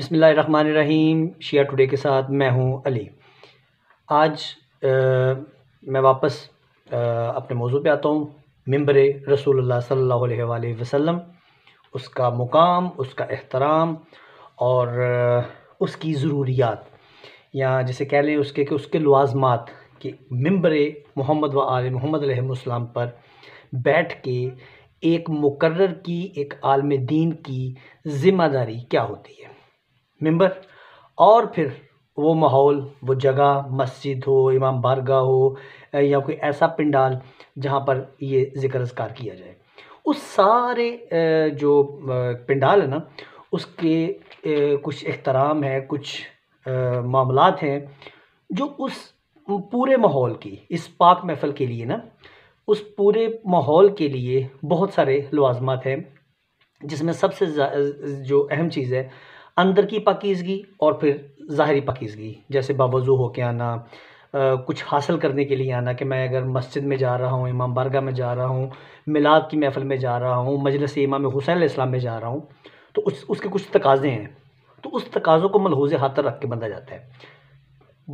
बसमीम शिया टुडे के साथ मैं हूं अली आज आ, मैं वापस आ, अपने मौजू पे आता हूँ मम्बर रसूल सल्ला वसम उसका मुकाम उसका एहतराम और उसकी ज़रूरियात या जैसे कह लें उसके कि उसके लवाजमात कि मम्बर मोहम्मद व आल मोहम्मद इस्लाम पर बैठ के एक मुकर्र की एक आलम दीन की ज़िम्मेदारी क्या होती है मेंबर और फिर वो माहौल वो जगह मस्जिद हो इमाम बारगाह हो या कोई ऐसा पिंडाल जहाँ पर ये ज़िक्र असकार किया जाए उस सारे जो पिंडाल है ना उसके कुछ अहतराम है कुछ मामला हैं जो उस पूरे माहौल की इस पाक महफल के लिए ना उस पूरे माहौल के लिए बहुत सारे लवाजमत हैं जिसमें सबसे जो अहम चीज़ है अंदर की पाकिजगी और फिर ज़ाहरी पाकिजगी जैसे बावजू हो के आना आ, कुछ हासिल करने के लिए आना कि मैं अगर मस्जिद में जा रहा हूँ इमाम बारगाह में जा रहा हूँ मिलाद की महफल में जा रहा हूँ मजलस इमाम हुसैन इस्लाम में जा रहा हूँ तो उस उसके कुछ तकाजे हैं तो उस तकाज़ों को मलहूज हाथ रख के बंधा जाता है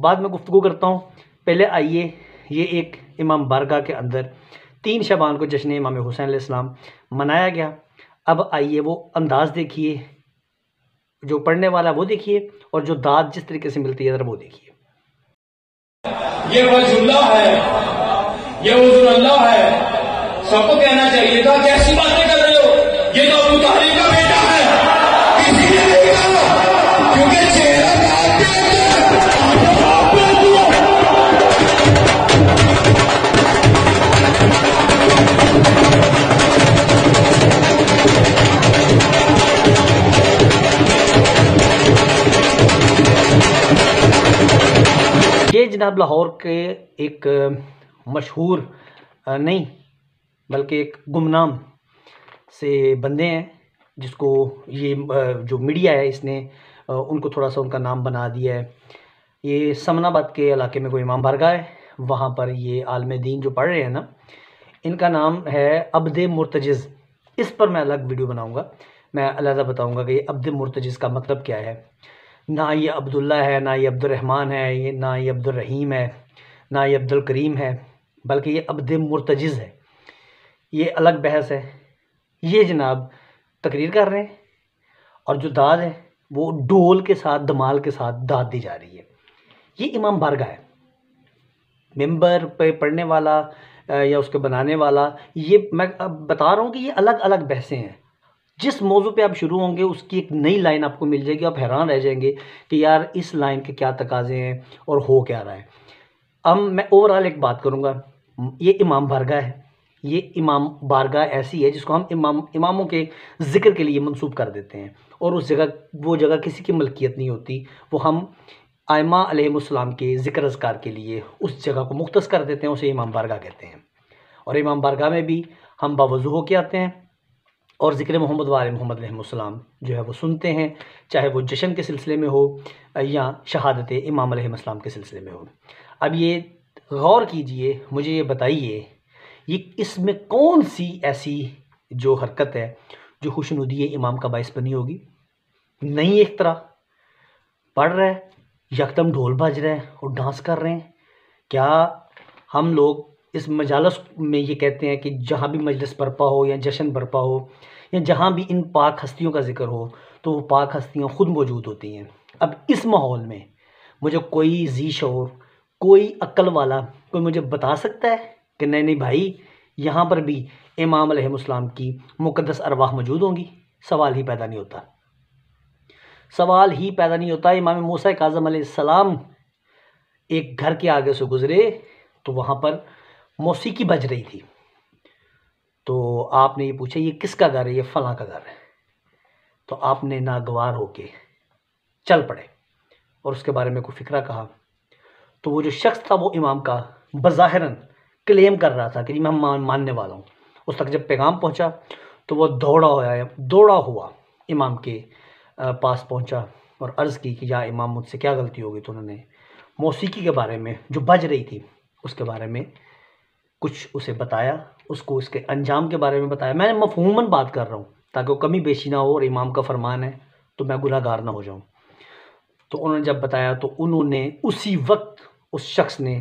बाद में गुफ्तु करता हूँ पहले आइए ये एक इमाम बारगाह के अंदर तीन शबान को जश्न इमाम हुसैन इस्लाम मनाया गया अब आइए वो अंदाज़ देखिए जो पढ़ने वाला वो देखिए और जो दाद जिस तरीके से मिलती है वो देखिए ये वजुल्ला है ये अल्लाह है सबको कहना चाहिए था क्या साहब लाहौर के एक मशहूर नहीं बल्कि एक गुमनाम से बंदे हैं जिसको ये जो मीडिया है इसने उनको थोड़ा सा उनका नाम बना दिया है ये समनाबाद के इलाके में कोई इमाम बरगा है वहाँ पर ये आलम दीन जो पढ़ रहे हैं ना इनका नाम है अब्द मुर्तज़ इस पर मैं अलग वीडियो बनाऊँगा मैं अलग बताऊँगा कि अब्द मुर्तज़ का मतलब क्या है ना ये अब्दुल्ला है ना ये अब्दुलरहमान है ये ना ये अब्दुलरहीम है ना ये अब्दुल करीम है बल्कि ये अब्द मुरतज है ये अलग बहस है ये जनाब तकरीर कर रहे हैं और जो दाद है वो डोल के साथ दमाल के साथ दाद दी जा रही है ये इमाम बारगा है मेंबर पे पढ़ने वाला या उसके बनाने वाला ये मैं अब बता रहा हूँ कि ये अलग अलग बहसें हैं जिस मौजू पे आप शुरू होंगे उसकी एक नई लाइन आपको मिल जाएगी आप हैरान रह जाएंगे कि यार इस लाइन के क्या तकाजे हैं और हो क्या रहा है अब मैं ओवरऑल एक बात करूँगा ये इमाम बारगाह है ये इमाम बारगाह ऐसी है जिसको हम इमाम इमामों के ज़िक्र के लिए मनसूब कर देते हैं और उस जगह वो जगह किसी की मलकियत नहीं होती वो हम आयमा अलैहिस्सलाम के ज़िक्र असकार के लिए उस जगह को मुख्त कर देते हैं उसे इमाम बारगाह कहते हैं और इमाम बारगाह में भी हम बावजू होके आते हैं और ज़िक्र मोहम्मद वाल मोहम्मद रहमसम जो है वो सुनते हैं चाहे वो जश्न के सिलसिले में हो या शहादत इमाम अलैहिस्सलाम के सिलसिले में हो अब ये गौर कीजिए मुझे ये बताइए ये इसमें कौन सी ऐसी जो हरकत है जो खुशनुदी इमाम का बायस बनी होगी नहीं एक तरह पढ़ रहे हैं यकदम ढोल बज रहे हैं और डांस कर रहे हैं क्या हम लोग इस मजालस में ये कहते हैं कि जहाँ भी मजलिस बरपा हो या जश्न बरपा हो या जहाँ भी इन पाक हस्तियों का जिक्र हो तो वो पाक हस्तियाँ ख़ुद मौजूद होती हैं अब इस माहौल में मुझे कोई जी शोर कोई अक्ल वाला कोई मुझे बता सकता है कि नहीं नहीं भाई यहाँ पर भी इमाम अलैहिस्सलाम की मुकदस अरवाह मौजूद होंगी सवाल ही पैदा नहीं होता सवाल ही पैदा नहीं होता इमाम मूसा काजम सलाम एक घर के आगे से गुज़रे तो वहाँ पर मौसीकी बज रही थी तो आपने ये पूछा ये किसका घर है ये फलां का घर है तो आपने नागवार होके चल पड़े और उसके बारे में कोई फिक्रा कहा तो वो जो शख्स था वो इमाम का बज़ाहरन क्लेम कर रहा था कि मैं मान मानने वाला हूँ उस तक जब पैगाम पहुँचा तो वो दौड़ा हुआ दौड़ा हुआ इमाम के पास पहुँचा और अर्ज़ की कि या इमाम मुझसे क्या गलती हो गई तो उन्होंने मौसीकी के बारे में जो बज रही थी उसके बारे में कुछ उसे बताया उसको उसके अंजाम के बारे में बताया मैं मफहूमन बात कर रहा हूँ ताकि वो कमी बेशी ना हो और इमाम का फरमान है तो मैं गुनागार ना हो जाऊँ तो उन्होंने जब बताया तो उन्होंने उसी वक्त उस शख्स ने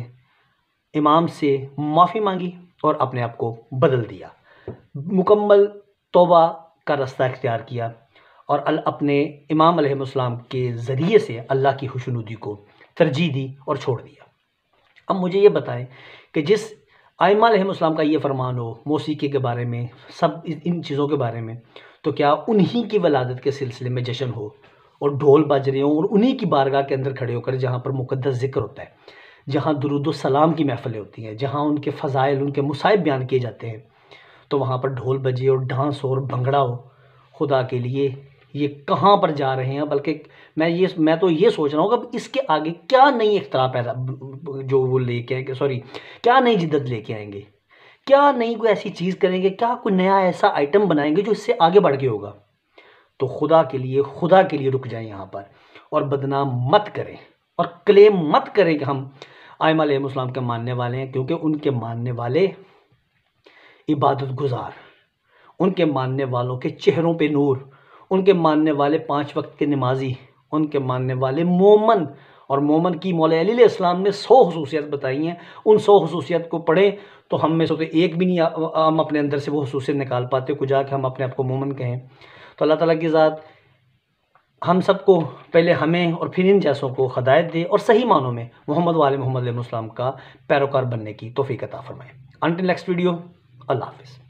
इमाम से माफ़ी मांगी और अपने आप को बदल दिया मुकम्मल तोबा का रास्ता इख्तियार किया और अल अपने इमाम अलैहिस्सलाम के ज़रिए से अल्लाह की हशनुदी को तरजीह दी और छोड़ दिया अब मुझे ये बताएं कि जिस आयमा आलम का ये फ़रमान हो मौसीकी के बारे में सब इन चीज़ों के बारे में तो क्या उन्हीं की वलादत के सिलसिले में जश्न हो और ढोल बज रहे हों और उन्हीं की बारगाह के अंदर खड़े होकर जहाँ पर मुकदस ज़िक्र होता है जहाँ दरुद सलाम की महफ़लें होती हैं जहाँ उनके फ़ज़ाइल उनके मुसाइब बयान किए जाते हैं तो वहाँ पर ढोल बजे और डांस हो और भंगड़ा हो खुदा के लिए ये कहाँ पर जा रहे हैं बल्कि मैं ये मैं तो ये सोच रहा हूँ कि इसके आगे क्या नई इख्तरा पैदा जो वो लेके आएंगे सॉरी क्या नई जिद्दत लेके आएंगे क्या नई कोई ऐसी चीज़ करेंगे क्या कोई नया ऐसा आइटम बनाएंगे जो इससे आगे बढ़ के होगा तो खुदा के लिए खुदा के लिए रुक जाएं यहाँ पर और बदनाम मत करें और क्लेम मत करें कि हम आयम आलम के मानने वाले हैं क्योंकि उनके मानने वाले इबादत गुजार उनके मानने वालों के चेहरों पर नूर उनके मानने वाले पाँच वक्त के नमाजी उनके मानने वाले मोमन और मोमन की मौल इस्लाम ने सौ खसूसियात बताई हैं उन सौ खसूसियात को पढ़ें तो हम में से तो एक भी नहीं हम अपने अंदर से वो खसूसियत निकाल पाते को जाके हम अपने आप को मोमन कहें तो अल्लाह ताला की ज़ात हम सबको पहले हमें और फिर इन जैसों को हदायत दे और सही मानों में मोहम्मद वाले मोहम्मद का पैरोकार बनने की तोफ़ी अता फरमाए अंटिल नेक्स्ट वीडियो अल्लाह हाफिज़